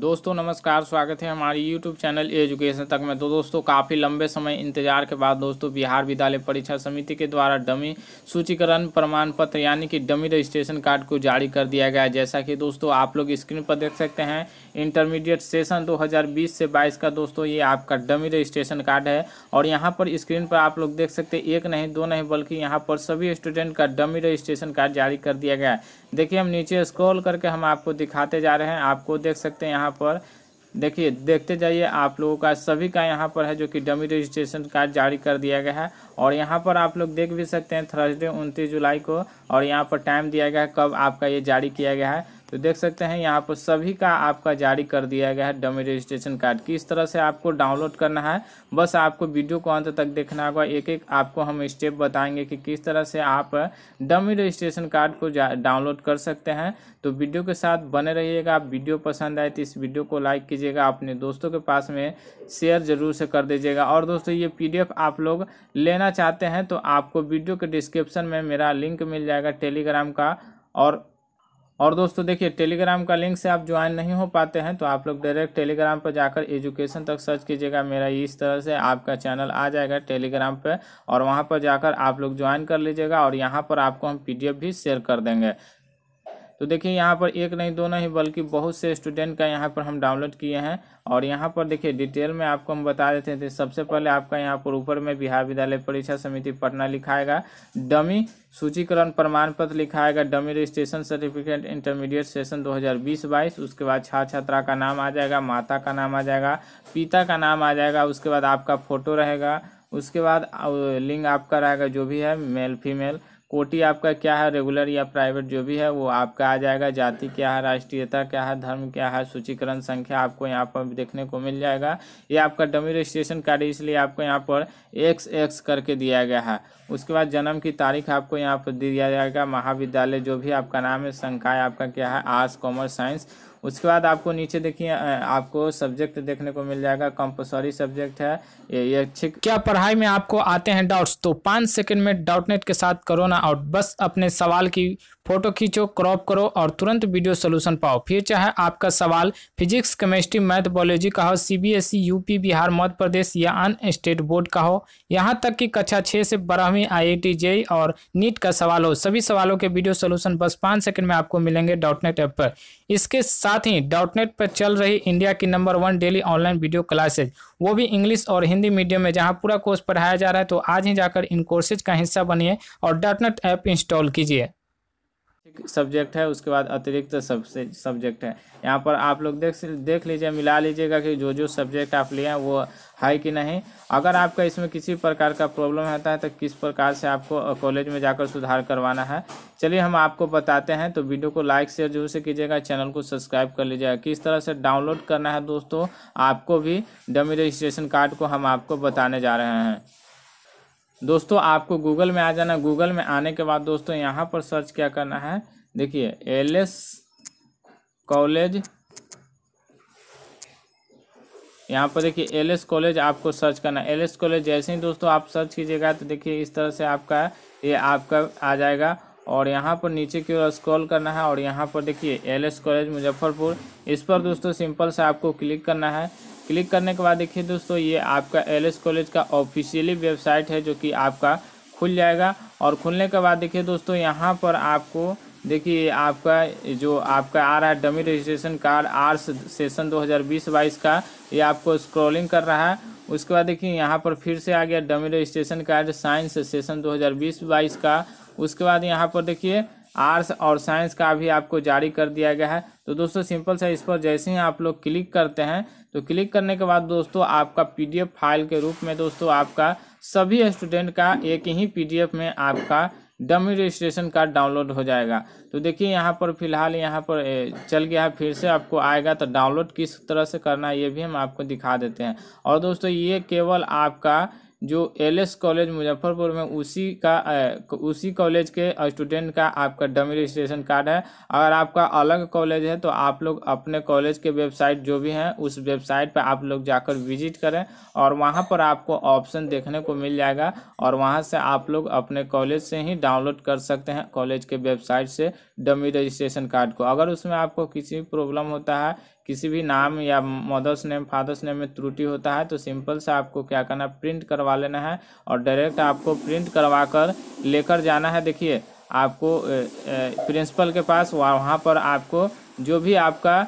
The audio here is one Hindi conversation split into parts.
दोस्तों नमस्कार स्वागत है हमारे YouTube चैनल एजुकेशन तक में तो दोस्तों काफ़ी लंबे समय इंतजार के बाद दोस्तों बिहार विद्यालय परीक्षा समिति के द्वारा डमी सूचीकरण प्रमाण पत्र यानी कि डमी रजिस्ट्रेशन कार्ड को जारी कर दिया गया जैसा कि दोस्तों आप लोग स्क्रीन पर देख सकते हैं इंटरमीडिएट सेशन 2020 से 22 का दोस्तों ये आपका डमी रजिस्ट्रेशन कार्ड है और यहाँ पर स्क्रीन पर आप लोग देख सकते एक नहीं दो नहीं बल्कि यहाँ पर सभी स्टूडेंट का डमी रजिस्ट्रेशन कार्ड जारी कर दिया गया है देखिए हम नीचे स्क्रॉल करके हम आपको दिखाते जा रहे हैं आपको देख सकते हैं यहाँ यहाँ पर देखिए देखते जाइए आप लोगों का सभी का यहाँ पर है जो कि डमी रजिस्ट्रेशन कार्ड जारी कर दिया गया है और यहाँ पर आप लोग देख भी सकते हैं थर्सडे 29 जुलाई को और यहाँ पर टाइम दिया गया है कब आपका ये जारी किया गया है तो देख सकते हैं यहाँ पर सभी का आपका जारी कर दिया गया है डमी रजिस्ट्रेशन कार्ड किस तरह से आपको डाउनलोड करना है बस आपको वीडियो को अंत तक देखना होगा एक एक आपको हम स्टेप बताएंगे कि किस तरह से आप डमी रजिस्ट्रेशन कार्ड को डाउनलोड कर सकते हैं तो वीडियो के साथ बने रहिएगा आप वीडियो पसंद आए तो इस वीडियो को लाइक कीजिएगा अपने दोस्तों के पास में शेयर जरूर से कर दीजिएगा और दोस्तों ये पी आप लोग लेना चाहते हैं तो आपको वीडियो के डिस्क्रिप्शन में मेरा लिंक मिल जाएगा टेलीग्राम का और और दोस्तों देखिए टेलीग्राम का लिंक से आप ज्वाइन नहीं हो पाते हैं तो आप लोग डायरेक्ट टेलीग्राम पर जाकर एजुकेशन तक सर्च कीजिएगा मेरा इस तरह से आपका चैनल आ जाएगा टेलीग्राम पर और वहाँ पर जाकर आप लोग ज्वाइन कर लीजिएगा और यहाँ पर आपको हम पी भी शेयर कर देंगे तो देखिए यहाँ पर एक नहीं दो नहीं बल्कि बहुत से स्टूडेंट का यहाँ पर हम डाउनलोड किए हैं और यहाँ पर देखिए डिटेल में आपको हम बता देते हैं सबसे पहले आपका यहाँ पर ऊपर में बिहार विद्यालय परीक्षा समिति पटना लिखाएगा डमी सूचीकरण प्रमाण पत्र लिखाएगा dummy registration certificate intermediate session 2020-22 उसके बाद छात्र छात्रा का नाम आ जाएगा माता का नाम आ जाएगा पिता का नाम आ जाएगा उसके बाद आपका फ़ोटो रहेगा उसके बाद लिंग आपका रहेगा जो भी है मेल फीमेल कोटी आपका क्या है रेगुलर या प्राइवेट जो भी है वो आपका आ जाएगा जाति क्या है राष्ट्रीयता क्या है धर्म क्या है सूचीकरण संख्या आपको यहाँ पर देखने को मिल जाएगा ये आपका डमी रजिस्ट्रेशन कार्ड इसलिए आपको यहाँ पर एक्स एक्स करके दिया गया है उसके बाद जन्म की तारीख आपको यहाँ पर दिया जाएगा महाविद्यालय जो भी आपका नाम है संकाय आपका क्या है आर्ट्स कॉमर्स साइंस उसके बाद आपको नीचे देखिए आपको सब्जेक्ट देखने को मिल जाएगा कंपलसरी सब्जेक्ट है ये अच्छे क्या पढ़ाई में आपको आते हैं डाउट्स तो पाँच सेकेंड में डाउट नेट के साथ करो ना आउट बस अपने सवाल की फोटो खींचो क्रॉप करो और तुरंत वीडियो सोल्यूशन पाओ फिर चाहे आपका सवाल फिजिक्स केमिस्ट्री मैथ बायोलॉजी का हो CBSE UP e, Bihar Madhya Pradesh या अन्य स्टेट बोर्ड का हो यहाँ तक कि कक्षा छः से बारहवीं आईआईटी जेई और नीट का सवाल हो सभी सवालों के वीडियो सोल्यूशन बस पाँच सेकंड में आपको मिलेंगे डॉटनेट ऐप पर इसके साथ ही डॉटनेट पर चल रही इंडिया की number one daily online video classes वो भी इंग्लिश और हिंदी मीडियम में जहाँ पूरा कोर्स पढ़ाया जा रहा है तो आज ही जाकर इन कोर्सेज का हिस्सा बनिए और डॉटनेट ऐप इंस्टॉल कीजिए सब्जेक्ट है उसके बाद अतिरिक्त सबसे सब्जेक्ट है यहाँ पर आप लोग देख देख लीजिए मिला लीजिएगा कि जो जो सब्जेक्ट आप लिए हैं वो है कि नहीं अगर आपका इसमें किसी प्रकार का प्रॉब्लम रहता है तो किस प्रकार से आपको कॉलेज में जाकर सुधार करवाना है चलिए हम आपको बताते हैं तो वीडियो को लाइक शेयर जरूर से कीजिएगा चैनल को सब्सक्राइब कर लीजिएगा किस तरह से डाउनलोड करना है दोस्तों आपको भी डमी रजिस्ट्रेशन कार्ड को हम आपको बताने जा रहे हैं दोस्तों आपको गूगल में आ जाना गूगल में आने के बाद दोस्तों यहाँ पर सर्च क्या करना है देखिए एल एस कॉलेज यहाँ पर देखिए एल एस कॉलेज आपको सर्च करना है एल एस कॉलेज जैसे ही दोस्तों आप सर्च कीजिएगा तो देखिए इस तरह से आपका ये आपका आ जाएगा और यहाँ पर नीचे की ओर स्क्रॉल करना है और यहाँ पर देखिए एल एस कॉलेज मुजफ्फरपुर इस पर दोस्तों सिंपल से आपको क्लिक करना है क्लिक करने के बाद देखिए दोस्तों ये आपका एल कॉलेज का ऑफिशियली वेबसाइट है जो कि आपका खुल जाएगा और खुलने के बाद देखिए दोस्तों यहाँ पर आपको देखिए आपका जो आपका आ रहा है dummy registration card arts session 2020-22 का ये आपको स्क्रॉलिंग कर रहा है उसके बाद देखिए यहाँ पर फिर से आ गया dummy registration card science session 2020-22 का उसके बाद यहाँ पर देखिए आर्ट्स और साइंस का भी आपको जारी कर दिया गया है तो दोस्तों सिंपल सा इस पर जैसे ही आप लोग क्लिक करते हैं तो क्लिक करने के बाद दोस्तों आपका पीडीएफ फाइल के रूप में दोस्तों आपका सभी स्टूडेंट का एक ही पीडीएफ में आपका डमी रजिस्ट्रेशन कार्ड डाउनलोड हो जाएगा तो देखिए यहाँ पर फिलहाल यहाँ पर चल गया फिर से आपको आएगा तो डाउनलोड किस तरह से करना है ये भी हम आपको दिखा देते हैं और दोस्तों ये केवल आपका जो एलएस कॉलेज मुजफ्फरपुर में उसी का उसी कॉलेज के स्टूडेंट का आपका डमी रजिस्ट्रेशन कार्ड है अगर आपका अलग कॉलेज है तो आप लोग अपने कॉलेज के वेबसाइट जो भी हैं उस वेबसाइट पर आप लोग जाकर विजिट करें और वहाँ पर आपको ऑप्शन देखने को मिल जाएगा और वहाँ से आप लोग अपने कॉलेज से ही डाउनलोड कर सकते हैं कॉलेज के वेबसाइट से डमी रजिस्ट्रेशन कार्ड को अगर उसमें आपको किसी प्रॉब्लम होता है किसी भी नाम या मदर्स नेम फादर्स नेम में त्रुटि होता है तो सिंपल से आपको क्या करना है प्रिंट करवा लेना है और डायरेक्ट आपको प्रिंट करवा कर लेकर जाना है देखिए आपको प्रिंसिपल के पास वहाँ पर आपको जो भी आपका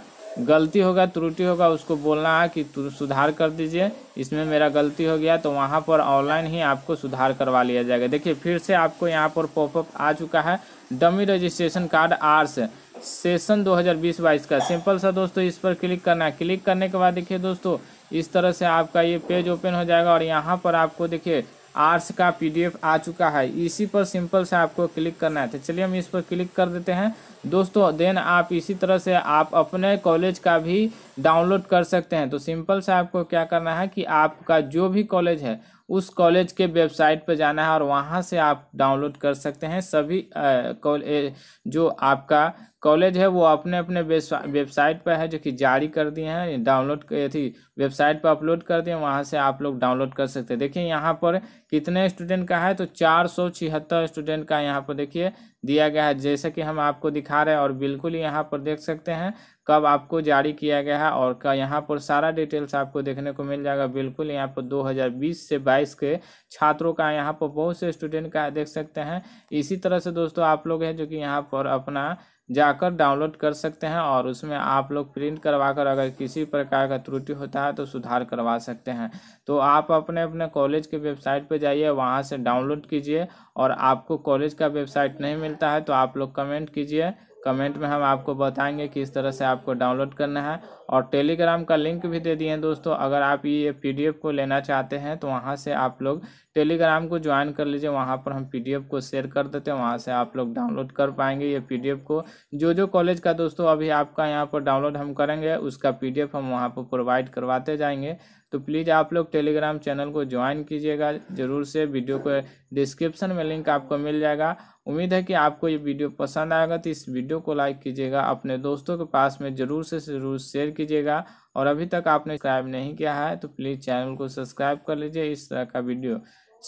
गलती होगा त्रुटि होगा उसको बोलना है कि सुधार कर दीजिए इसमें मेरा गलती हो गया तो वहाँ पर ऑनलाइन ही आपको सुधार करवा लिया जाएगा देखिए फिर से आपको यहाँ पर पॉपअप आ चुका है डमी रजिस्ट्रेशन कार्ड आर से सेशन 2020 हज़ार का सिंपल सा दोस्तों इस पर क्लिक करना है क्लिक करने के बाद देखिए दोस्तों इस तरह से आपका ये पेज ओपन हो जाएगा और यहाँ पर आपको देखिए आर्ट्स का पीडीएफ आ चुका है इसी पर सिंपल से आपको क्लिक करना है तो चलिए हम इस पर क्लिक कर देते हैं दोस्तों देन आप इसी तरह से आप अपने कॉलेज का भी डाउनलोड कर सकते हैं तो सिंपल से आपको क्या करना है कि आपका जो भी कॉलेज है उस कॉलेज के वेबसाइट पर जाना है और वहाँ से आप डाउनलोड कर सकते हैं सभी आ, जो आपका कॉलेज है वो अपने अपने वेबसाइट पर है जो कि जारी कर दिए हैं डाउनलोड थी वेबसाइट पर अपलोड कर दिए वहाँ से आप लोग डाउनलोड कर सकते हैं देखिए यहाँ पर कितने स्टूडेंट का है तो चार सौ छिहत्तर स्टूडेंट का यहाँ पर देखिए दिया गया है जैसे कि हम आपको दिखा रहे हैं और बिल्कुल यहाँ पर देख सकते हैं कब आपको जारी किया गया है और का यहाँ पर सारा डिटेल्स आपको देखने को मिल जाएगा बिल्कुल यहाँ पर 2020 से 22 के छात्रों का यहाँ पर बहुत से स्टूडेंट का देख सकते हैं इसी तरह से दोस्तों आप लोग हैं जो कि यहाँ पर अपना जाकर डाउनलोड कर सकते हैं और उसमें आप लोग प्रिंट करवा कर अगर किसी प्रकार का त्रुटि होता है तो सुधार करवा सकते हैं तो आप अपने अपने कॉलेज के वेबसाइट पर जाइए वहाँ से डाउनलोड कीजिए और आपको कॉलेज का वेबसाइट नहीं मिलता है तो आप लोग कमेंट कीजिए कमेंट में हम आपको बताएंगे किस तरह से आपको डाउनलोड करना है और टेलीग्राम का लिंक भी दे दिए हैं दोस्तों अगर आप ये पीडीएफ को लेना चाहते हैं तो वहाँ से आप लोग टेलीग्राम को ज्वाइन कर लीजिए वहाँ पर हम पीडीएफ को शेयर कर देते हैं वहाँ से आप लोग डाउनलोड कर पाएंगे ये पीडीएफ को जो जो कॉलेज का दोस्तों अभी आपका यहाँ पर डाउनलोड हम करेंगे उसका पी हम वहाँ पर प्रोवाइड करवाते जाएंगे तो प्लीज़ आप लोग टेलीग्राम चैनल को ज्वाइन कीजिएगा ज़रूर से वीडियो को डिस्क्रिप्शन में लिंक आपको मिल जाएगा उम्मीद है कि आपको ये वीडियो पसंद आएगा तो इस वीडियो को लाइक कीजिएगा अपने दोस्तों के पास में ज़रूर से ज़रूर शेयर कीजिएगा और अभी तक आपने सब्सक्राइब नहीं किया है तो प्लीज़ चैनल को सब्सक्राइब कर लीजिए इस तरह का वीडियो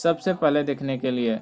सबसे पहले देखने के लिए